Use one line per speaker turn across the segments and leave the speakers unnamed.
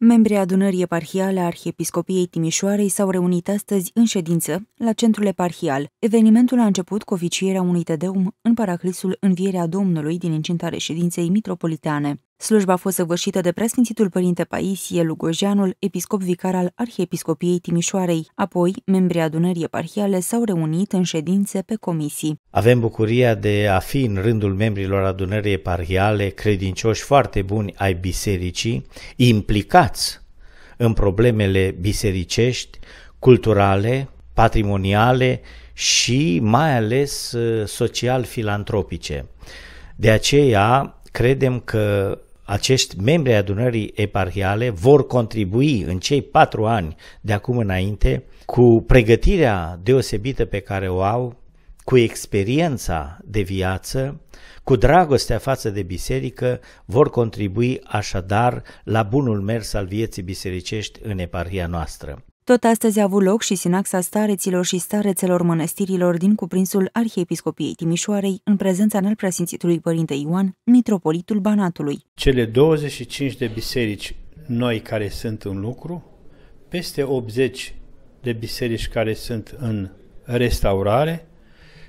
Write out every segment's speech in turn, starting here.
Membrii adunării eparhiale a Arhiepiscopiei Timișoarei s-au reunit astăzi în ședință la centrul eparhial. Evenimentul a început cu oficierea unui tedeum în paraclisul Învierea Domnului din incinta reședinței mitropolitane. Slujba a fost săvârșită de preasfințitul părinte Paisie Lugojeanul, episcop vicar al Arhiepiscopiei Timișoarei. Apoi, membrii adunării eparhiale s-au reunit în ședințe pe comisii.
Avem bucuria de a fi în rândul membrilor adunării eparhiale credincioși foarte buni ai bisericii, implicați în problemele bisericești, culturale, patrimoniale și mai ales uh, social-filantropice. De aceea, credem că acești membri ai adunării eparhiale vor contribui în cei patru ani de acum înainte cu pregătirea deosebită pe care o au, cu experiența de viață, cu dragostea față de biserică, vor contribui așadar la bunul mers al vieții bisericești în eparhia noastră.
Tot astăzi a avut loc și sinaxa stareților și starețelor mănăstirilor din cuprinsul Arhiepiscopiei Timișoarei, în prezența înălpreasfințitului Părinte Ioan, mitropolitul Banatului.
Cele 25 de biserici noi care sunt în lucru, peste 80 de biserici care sunt în restaurare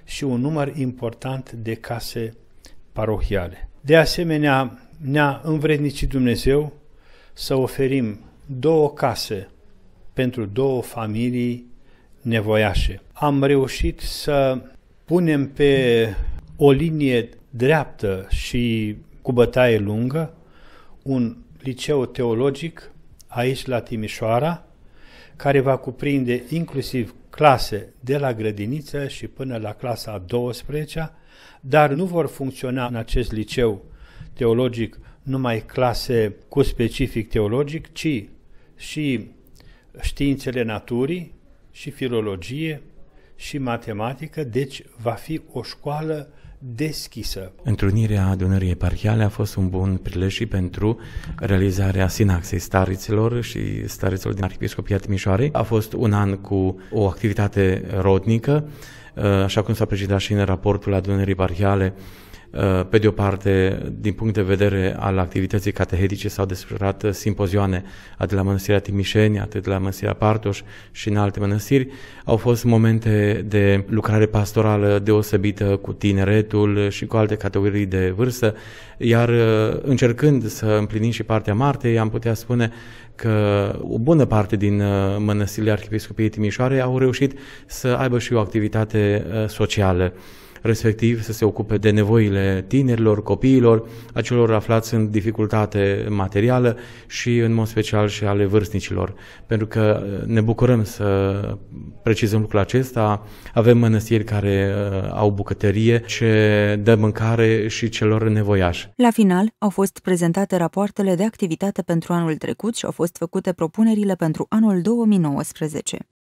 și un număr important de case parohiale. De asemenea, ne-a învrednicit Dumnezeu să oferim două case pentru două familii nevoiașe. Am reușit să punem pe o linie dreaptă și cu bătaie lungă un liceu teologic aici la Timișoara, care va cuprinde inclusiv clase de la grădiniță și până la clasa 12-a, dar nu vor funcționa în acest liceu teologic numai clase cu specific teologic, ci și științele naturii și filologie și matematică, deci va fi o școală deschisă.
Întrunirea adunării eparhiale a fost un bun prilej și pentru realizarea sinaxei stariților și stariților din Arhipiscopia Timișoarei. A fost un an cu o activitate rodnică, așa cum s-a precizat și în raportul adunării eparhiale, Uh, pe de o parte, din punct de vedere al activității catehetice s-au desfășurat uh, simpozioane atât la Mănăstirea Timișeni, atât la Mănăstirea Partoș și în alte mănăstiri. Au fost momente de lucrare pastorală deosebită cu tineretul și cu alte categorii de vârstă, iar uh, încercând să împlinim și partea martei, am putea spune că o bună parte din mănăstirile Arhiepiscopiei Timișoare au reușit să aibă și o activitate socială respectiv să se ocupe de nevoile tinerilor, copiilor, acelor aflați în dificultate materială și în mod special și ale vârstnicilor. Pentru că uh, ne bucurăm să precizăm lucrul acesta, avem mănăstiri care uh, au bucătărie ce dă mâncare și celor nevoiași.
La final au fost prezentate rapoartele de activitate pentru anul trecut și au fost făcute propunerile pentru anul 2019.